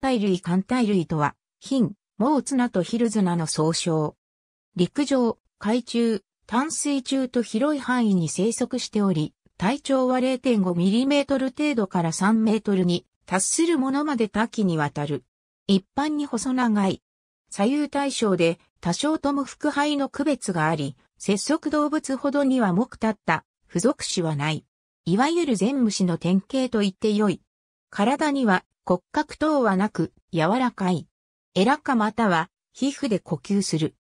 体類艦体類とは、品、毛綱とヒル綱の総称。陸上、海中、淡水中と広い範囲に生息しており、体長は0 5トル程度から3ルに達するものまで多岐にわたる。一般に細長い。左右対称で多少とも腹肺の区別があり、節足動物ほどには目立った付属種はない。いわゆる全虫の典型と言って良い。体には骨格等はなく、柔らかい。エラかまたは、皮膚で呼吸する。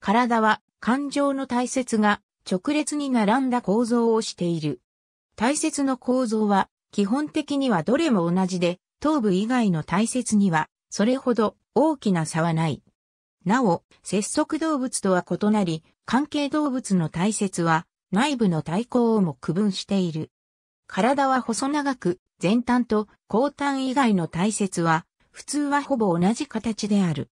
体は、感情の大切が、直列に並んだ構造をしている。大切の構造は、基本的にはどれも同じで、頭部以外の大切には、それほど大きな差はない。なお、節足動物とは異なり、関係動物の大切は、内部の対抗をも区分している。体は細長く、前端と後端以外の体節は、普通はほぼ同じ形である。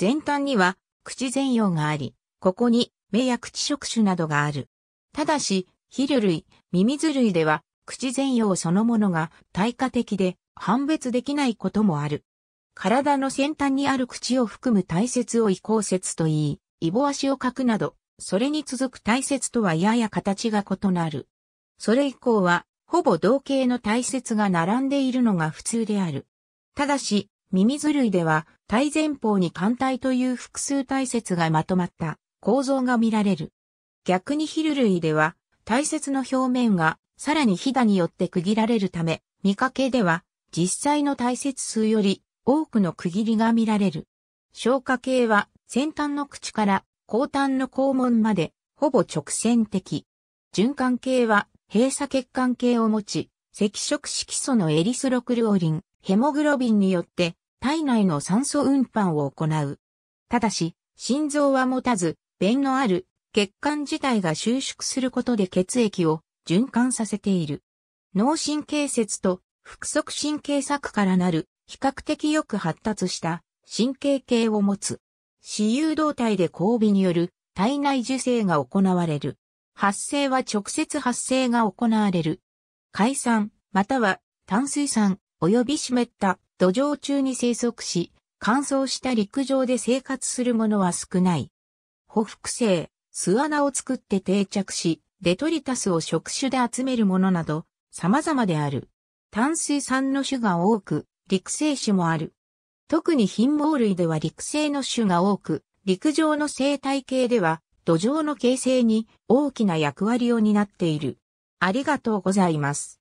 前端には、口前葉があり、ここに目や口触手などがある。ただし、ヒル類、ミミズ類では、口前葉そのものが対価的で判別できないこともある。体の先端にある口を含む体節を移行節と言い、イボ足を書くなど、それに続く体節とはやや形が異なる。それ以降は、ほぼ同型の体節が並んでいるのが普通である。ただし、ミミズ類では、体前方に艦体という複数体節がまとまった構造が見られる。逆にヒル類では、体節の表面がさらにヒだによって区切られるため、見かけでは実際の体節数より多くの区切りが見られる。消化系は先端の口から後端の肛門までほぼ直線的。循環系は閉鎖血管系を持ち、赤色色素のエリスロクルオリン、ヘモグロビンによって体内の酸素運搬を行う。ただし、心臓は持たず、便のある血管自体が収縮することで血液を循環させている。脳神経節と腹側神経策からなる比較的よく発達した神経系を持つ。死有動体で交尾による体内受精が行われる。発生は直接発生が行われる。海産、または淡水産、及び湿った土壌中に生息し、乾燥した陸上で生活するものは少ない。補複性、巣穴を作って定着し、デトリタスを触手で集めるものなど、様々である。淡水産の種が多く、陸生種もある。特に貧乏類では陸生の種が多く、陸上の生態系では土壌の形成に大きな役割を担っている。ありがとうございます。